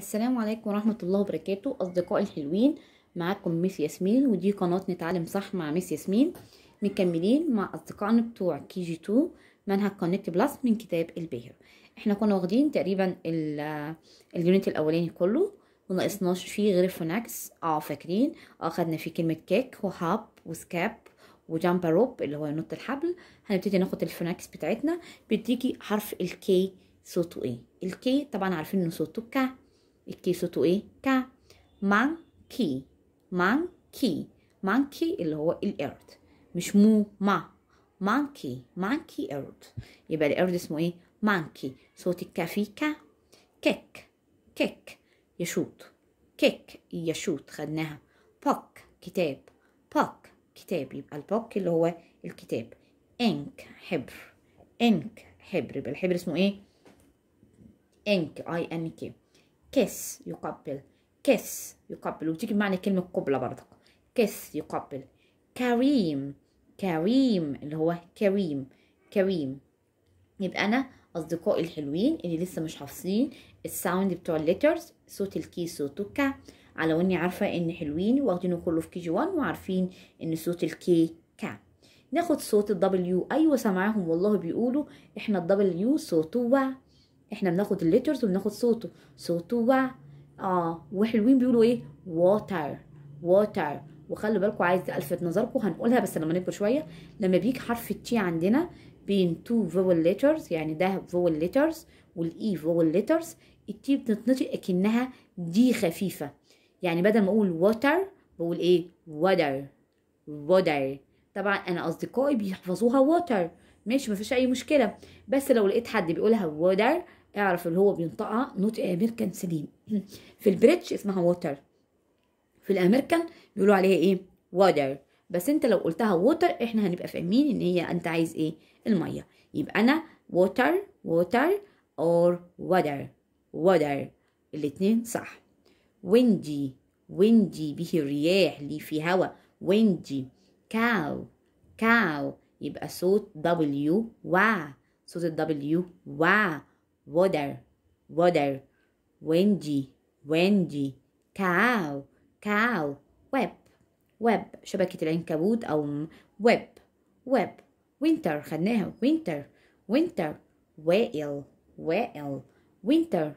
السلام عليكم ورحمة الله وبركاته أصدقائي الحلوين معاكم ميس ياسمين ودي قناة نتعلم صح مع ميس ياسمين مكملين مع أصدقائنا بتوع كي جي 2 منهج كونكت بلس من كتاب الباهر احنا كنا واخدين تقريبا اليونت الأولاني كله وناقصناش فيه غير الفوناكس اه فاكرين اه خدنا فيه كلمة كيك وهاب وسكاب وجامبا روب اللي هو ينط الحبل هنبتدي ناخد الفوناكس بتاعتنا بتيجي حرف الكي صوته ايه الكي طبعا عارفين ان صوته كا صوته ايه كا مانكي مانكي مانكي اللي هو الارض مش مو ما مانكي مانكي ايرد يبقى الارض اسمه ايه مانكي صوت الكافي كا كيك كيك يشوط كيك يشوط خدناها بوك كتاب بوك كتاب يبقى البوك اللي هو الكتاب انك حبر انك حبر يبقى الحبر اسمه ايه انك اي ان كي كيس يقبل كيس يقبل وتيجي بمعنى كلمة قبلة برضك كيس يقبل كريم كريم اللي هو كريم كريم يبقى أنا أصدقائي الحلوين اللي لسه مش حافظين الساوند بتوع الليترز صوت الكي صوته كا على وإني عارفة إن حلوين واخدينه كله في كي جي 1 وعارفين إن صوت الكي كا ناخد صوت الدبليو أيوة سامعاهم والله بيقولوا إحنا الدبليو صوته وا احنا بناخد الليترز وبناخد صوته صوته وع اه وحلوين بيقولوا ايه واتر واتر وخلوا بالكم عايز الفت نظركم هنقولها بس لما نكبر شويه لما بيجي حرف التي عندنا بين تو فول ليترز يعني ده فول ليترز والاي فول ليترز التي بتتنطق اكنها دي خفيفه يعني بدل ما اقول واتر بقول ايه ودر ودر طبعا انا اصدقائي بيحفظوها واتر ماشي مفيش اي مشكله بس لو لقيت حد بيقولها ودر اعرف اللي هو بينطقها نطق امريكان سليم في البريتش اسمها ووتر في الامريكان بيقولوا عليها ايه ووتر بس انت لو قلتها ووتر احنا هنبقى فاهمين ان هي انت عايز ايه الميه يبقى انا ووتر ووتر اور ووتر ووتر الاثنين صح ويندي ويندي به الرياح اللي في هوا ويندي كاو كاو يبقى صوت دبليو وا صوت الدبليو وا water water windy windy cow cow web web شبكة العنكبوت أو web web winter خدناها winter winter whale whale winter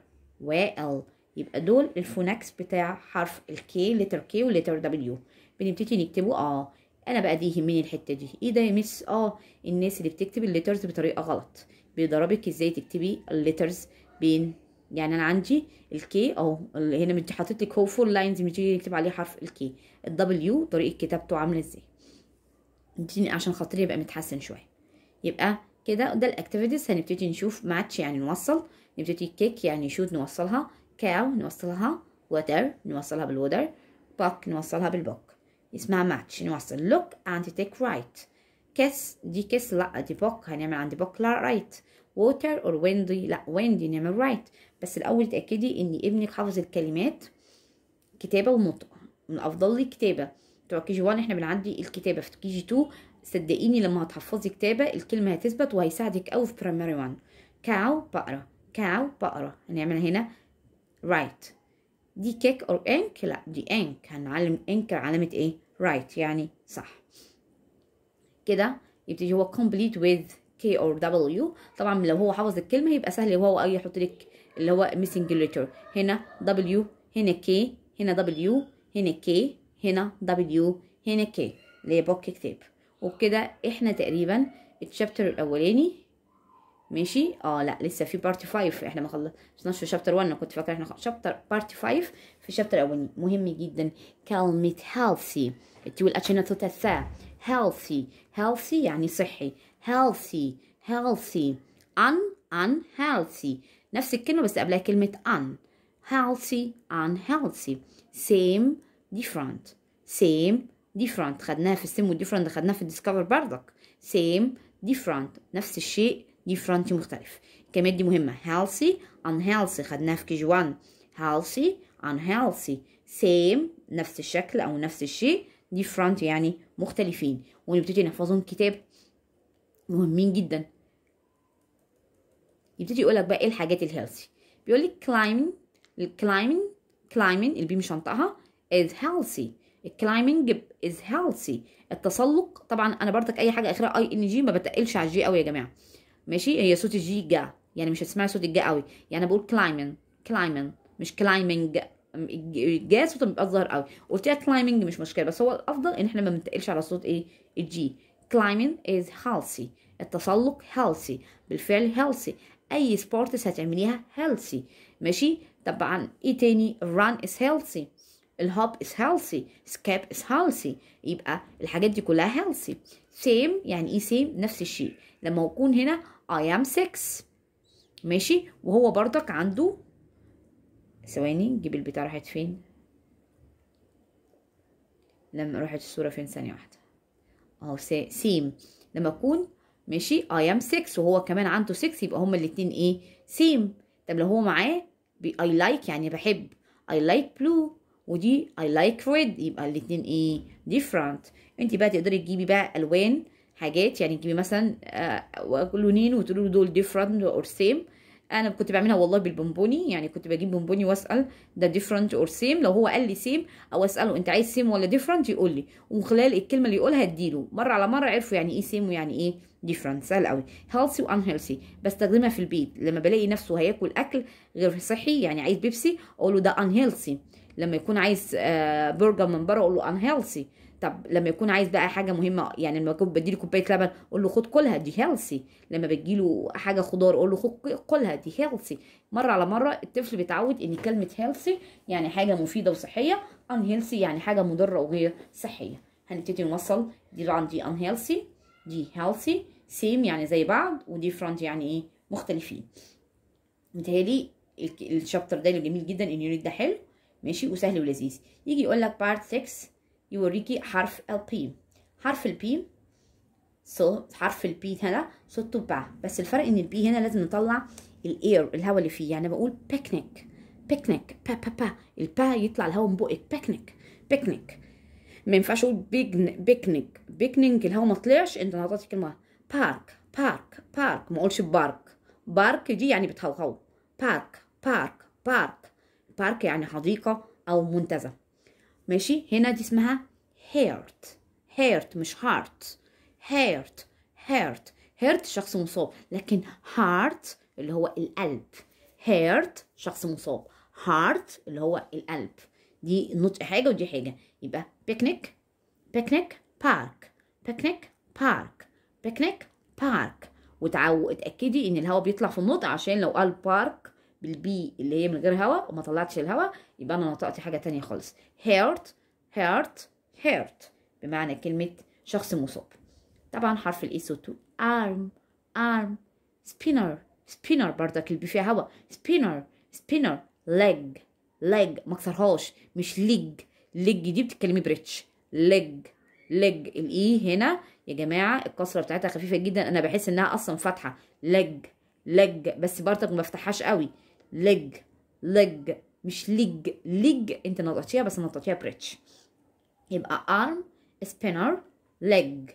whale يبقى دول الفونكس بتاع حرف الكي لتر كي ولتر دبليو بنبتدي نكتبه اه انا بقى دي يهمني الحته دي ايه ده يا مس اه الناس اللي بتكتب الليترز بطريقه غلط بيضربك ازاي تكتبي الليترز بين يعني انا عندي الكي اهو هنا مش حاطط لك هو فول لاينز بتيجي نكتب عليه حرف الكي الدبليو طريقه كتابته عامله ازاي اديني عشان خاطري يبقى متحسن شويه يبقى كده ده الاكتيفيتيز هنبتدي نشوف ماتش يعني نوصل نبتدي كيك يعني شوت نوصلها كاو نوصلها ووتر نوصلها بالودر باك نوصلها بالبوك اسمها ماتش نوصل لوك and take right كيس دي كيس لا دي بوك هنعمل عند بوك رايت ووتر اور ويندي لا ويندي نعمل رايت بس الاول اتاكدي ان ابنك حافظ الكلمات كتابه ونطق من افضل لي كتابه بتوع كي جي 1 احنا بنعدي الكتابه في كي جي 2 صدقيني لما هتحفظي كتابه الكلمه هتثبت وهيساعدك قوي في برايمري 1 كاو بقره كاو بقره هنعمل هنا رايت دي كيك اور انك لا دي انك هنعلم انك علامه ايه رايت يعني صح كده يبتدي هو complete with K or W طبعا لو هو حافظ الكلمة يبقى سهل هو أي يحط لك اللي هو missing letter هنا W هنا K هنا W هنا K هنا W هنا K اللي هي بوك كتاب وبكده احنا تقريبا الشابتر الأولاني ماشي اه لا لسه في بارت 5 احنا ما خلصناش في شابتر 1 كنت فاكره احنا شابتر بارت 5 في الشابتر الاولاني مهم جدا كلمه هيلثي التي والاتشينه الثالثه healthy healthy يعني صحي healthy healthy un unhealthy نفس الكلمة بس قبلها كلمة un healthy unhealthy same different same different خدناها في السم والديفرنت خدناها في الديسكفر برضك same different نفس الشيء different مختلف الكلمات دي مهمة healthy unhealthy خدناها في كيجي 1 healthy unhealthy same نفس الشكل أو نفس الشيء ديفرنت يعني مختلفين ونبتدي نحفظهم كتاب مهمين جدا يبتدي يقول لك بقى ايه الحاجات الهيلثي بيقول لك كلايمنج الكلايمنج كلايمنج البي مش هنطقها از هيلثي الكلايمنج از هيلثي التسلق طبعا انا برضك اي حاجه اخرها اي ان جي ما بتقلش على الجي قوي يا جماعه ماشي هي صوت الجي جا يعني مش هتسمعي صوت الجا قوي يعني بقول كلايمنج كلايمنج مش كلايمنج الجاز صوته بيبقى ظاهر قوي قلت لك climbing مش مشكله بس هو الافضل ان احنا ما بنتقلش على صوت ايه الجي climbing is healthy التسلق healthy بالفعل healthy اي سبورتس هتعمليها healthy ماشي طبعا ايه تاني الران از healthy الهوب از healthy سكاب از healthy يبقى الحاجات دي كلها healthy سيم يعني ايه سيم نفس الشيء لما اكون هنا I am 6 ماشي وهو برضك عنده ثواني نجيب البتاع راحت فين لما راحت الصورة فين ثانية واحدة اهو سيم لما اكون ماشي اي ام 6 وهو كمان عنده 6 يبقى هما الاتنين ايه سيم طب لو هو معاه اي لايك يعني بحب اي لايك بلو ودي اي لايك ريد يبقى الاتنين ايه ديفرنت انت بقى تقدري تجيبي بقى الوان حاجات يعني تجيبي مثلا آه لونين وتقولي دول ديفرنت اور سيم انا كنت بعملها والله بالبونبوني يعني كنت بجيب بونبوني واسال ده ديفرنت اور سيم لو هو قال لي سيم او اساله انت عايز سيم ولا ديفرنت يقول لي ومن خلال الكلمه اللي يقولها اديله مره على مره عرفوا يعني ايه سيم ويعني ايه ديفرنت سهل قوي هيلثي وان هيلثي بستخدمها في البيت لما بلاقي نفسه هياكل اكل غير صحي يعني عايز بيبسي اقول له ده ان هيلثي لما يكون عايز برجر آه، من بره اقول له ان هيلثي طب لما يكون عايز بقى حاجه مهمه يعني لما بديله كوبايه لبن اقول له خد كلها دي هيلثي لما له حاجه خضار اقول له خد كلها دي هيلثي مره على مره الطفل بيتعود ان كلمه هيلثي يعني حاجه مفيده وصحيه ان هيلثي يعني حاجه مضره وغير صحيه هنبتدي نوصل دي طبعا دي ان هيلثي دي هيلثي سيم يعني زي بعض ودي فرونت يعني ايه مختلفين متهيألي الشابتر ده جميل جدا اليونت ده حلو ماشي وسهل ولذيذ يجي يقول لك بارت 6 يوريكي حرف P حرف البي صو حرف البي هنا صوته با بس الفرق ان البي هنا لازم نطلع الاير الهواء اللي فيه يعني بقول بيكنيك بيكنيك با با با البا يطلع الهواء من بقك بيكنيك بيكنيك ما ينفعش اقول بيكنيك بيكنيك الهواء ما طلعش انت نطقت كلمه بارك بارك بارك ما اقولش بارك بارك دي يعني بتهوهو بارك بارك بارك بارك يعني حديقه او منتزه ماشي هنا دي اسمها هيرت هيرت مش هارت هيرت هيرت هيرت شخص مصاب لكن هارت اللي هو القلب هيرت شخص مصاب هارت اللي هو القلب دي نطق حاجه ودي حاجه يبقى بيكنيك بيكنيك بارك بيكنيك بارك بيكنيك بارك وتعو اتاكدي ان الهواء بيطلع في النطق عشان لو قال بارك بالبي اللي هي من غير هواء وما طلعتش الهواء يبقى انا نطقت حاجه تانية خالص هيرت هيرت هيرت بمعنى كلمه شخص مصاب طبعا حرف الاي سو تو ارم ارم سبينر سبينر بردك البي فيها هواء سبينر سبينر ليج ليج ما كسرهاش مش ليج ليج دي بتتكلمي بريتش ليج ليج الاي هنا يا جماعه الكسره بتاعتها خفيفه جدا انا بحس انها اصلا فاتحه ليج ليج بس برضك ما بفتحهاش قوي لج لج مش لج لج انت نطقتيها بس نطقتيها بريتش يبقى arm spinner leg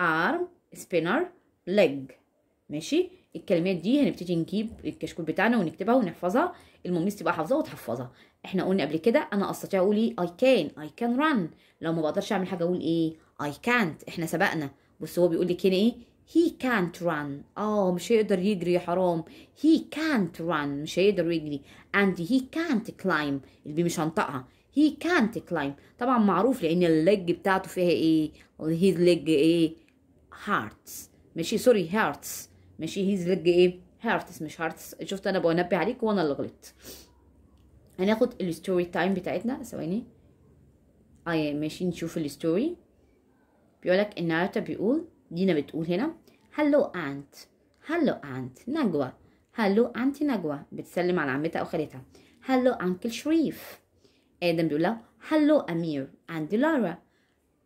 arm spinner leg ماشي الكلمات دي هنبتدي نجيب الكشكول بتاعنا ونكتبها ونحفظها المميز تبقى حافظاها وتحفظها احنا قلنا قبل كده انا استطيع اقول ايه I can I can run لو ما بقدرش اعمل حاجه اقول ايه I can't احنا سبقنا بص هو بيقول لك هنا ايه he can't run اه مش هيقدر يجري يا حرام he can't run مش هيقدر يجري and he can't climb اللي مش هنطقها he can't climb طبعا معروف لان الليج بتاعته فيها ايه his leg ايه hearts ماشي سوري hearts ماشي his leg ايه hearts مش hearts شفت انا بنبه عليك وانا اللي غلطت هناخد الستوري تايم بتاعتنا ثواني اي آه، ماشي نشوف الستوري بيقولك النهارده بيقول دينا بتقول هنا هلو أنت هلو أنت نجوى هلو أنت نجوى بتسلم على عمتها أو خالتها هلو أنكل شريف آدم بيقول لها هلو أمير اند لارا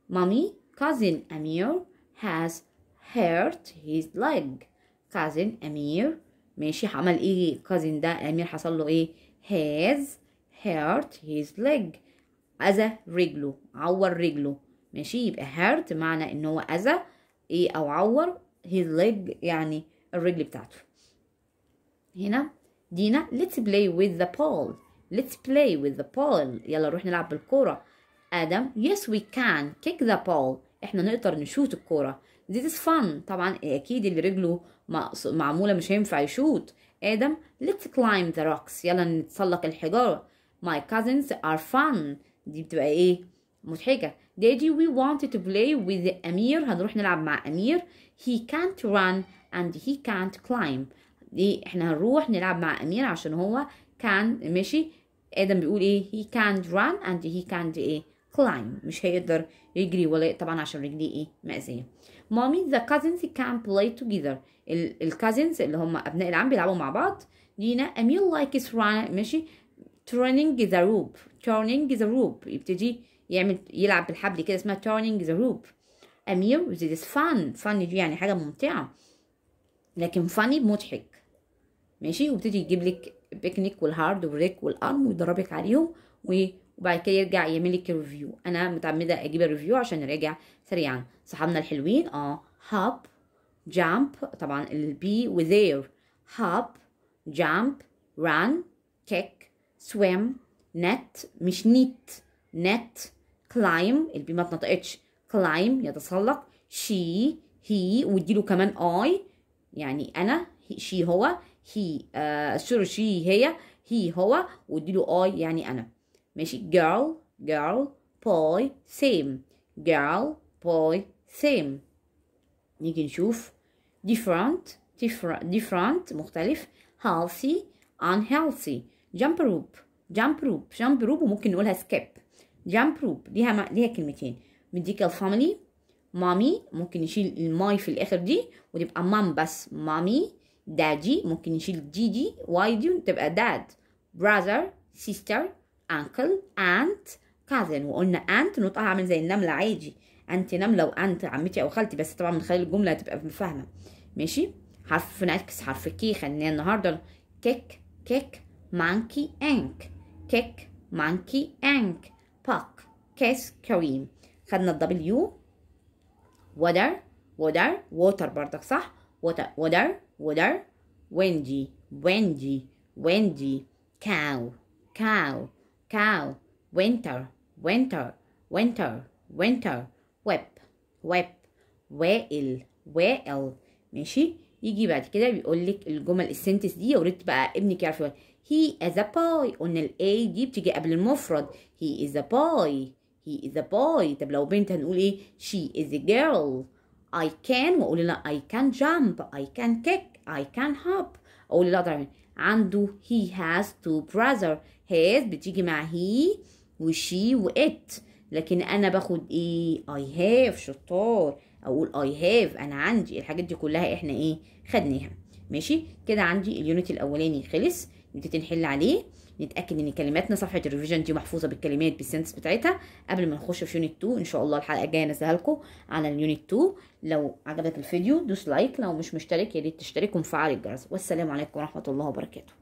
مامي cousin أمير has hurt his leg cousin أمير ماشي عمل ايه cousin ده أمير حصل له ايه has hurt his leg أذى رجله عور رجله ماشي يبقى hurt معنى ان هو أذى ايه او عور his leg يعني الرجل بتاعته هنا دينا let's play with the ball let's play with the ball يلا نروح نلعب بالكوره آدم yes we can kick the ball احنا نقدر نشوت الكوره this is fun طبعا اكيد اللي رجله معمولة مش هينفع يشوت آدم let's climb the rocks يلا نتسلق الحجارة my cousins are fun دي بتبقى ايه مضحكة Daddy, we wanted to play with Amir. هنروح نلعب مع أمير. He can't run and he can't climb. دي احنا هنروح نلعب مع أمير عشان هو كان ماشي. آدم بيقول إيه؟ He can't run and he can't إيه؟ climb. مش هيقدر يجري ولا طبعا عشان رجليه إيه؟ مأذية. Mommy, the cousins can play together. الكازنز اللي هم أبناء العم بيلعبوا مع بعض. دينا أمير likes run ماشي turning the rope turning the rope يبتدي يعمل يلعب بالحبل كده اسمها turning the rope أمير this is fun fun دي يعني حاجة ممتعة لكن funny مضحك ماشي وبتدي يجيب لك بيكنيك والهارد والريك والارم ويدربك عليهم وبعد كده يرجع يعمل لك الريفيو انا متعمده اجيب الريفيو عشان اراجع سريعا صحابنا الحلوين اه هاب جامب طبعا البي وذير هاب جامب ران كيك سويم نت مش نيت نت climb البي ما اتنطقتش climb يتسلق she he واديله كمان I يعني أنا she هو he uh, sure she هي he هو واديله I يعني أنا ماشي girl girl boy same girl boy same نيجي نشوف different different, different مختلف healthy unhealthy jump rope jump rope jump rope وممكن نقولها skip جامب روب ليها ليها كلمتين ميديكال الفاميلي مامي ممكن نشيل الماي في الاخر دي وتبقى مام بس مامي دادي ممكن نشيل دي دي واي دي تبقى داد براذر سيستر انكل انت كازن وقلنا انت نطقها عامل زي النمله عادي انت نمله وانت عمتي او خالتي بس طبعا من خلال الجمله هتبقى فاهمه ماشي حرف نعكس حرف كي خلينا النهارده كيك كيك مانكي انك كيك مانكي انك باك كاس كريم خدنا الدبليو ودر ودر ووتر بردك صح ووتر ودر ودر وينجي وينجي وينجي كاو كاو كاو وينتر وينتر وينتر وينتر ويب ويب وائل وائل ماشي يجي بعد كده بيقول لك الجمل السنتس دي يا ريت بقى ابنك يعرف he is a boy قلنا ال a دي بتيجي قبل المفرد he is a boy he is a boy طب لو بنت هنقول ايه she is a girl I can واقول لا I can jump I can kick I can hop اقول لا طبعا عنده he has two brother has بتيجي مع he وشي وات لكن انا باخد ايه I have شطار اقول I have انا عندي الحاجات دي كلها احنا ايه خدناها ماشي كده عندي اليونت الاولاني خلص نبتدي نحل عليه نتاكد ان كلماتنا صفحه الريفيجن دي محفوظه بالكلمات بالسنس بتاعتها قبل ما نخش في يونت 2 ان شاء الله الحلقه الجايه انزلها لكم على اليونت 2 لو عجبك الفيديو دوس لايك لو مش مشترك يا ريت تشترك ومفعل الجرس والسلام عليكم ورحمه الله وبركاته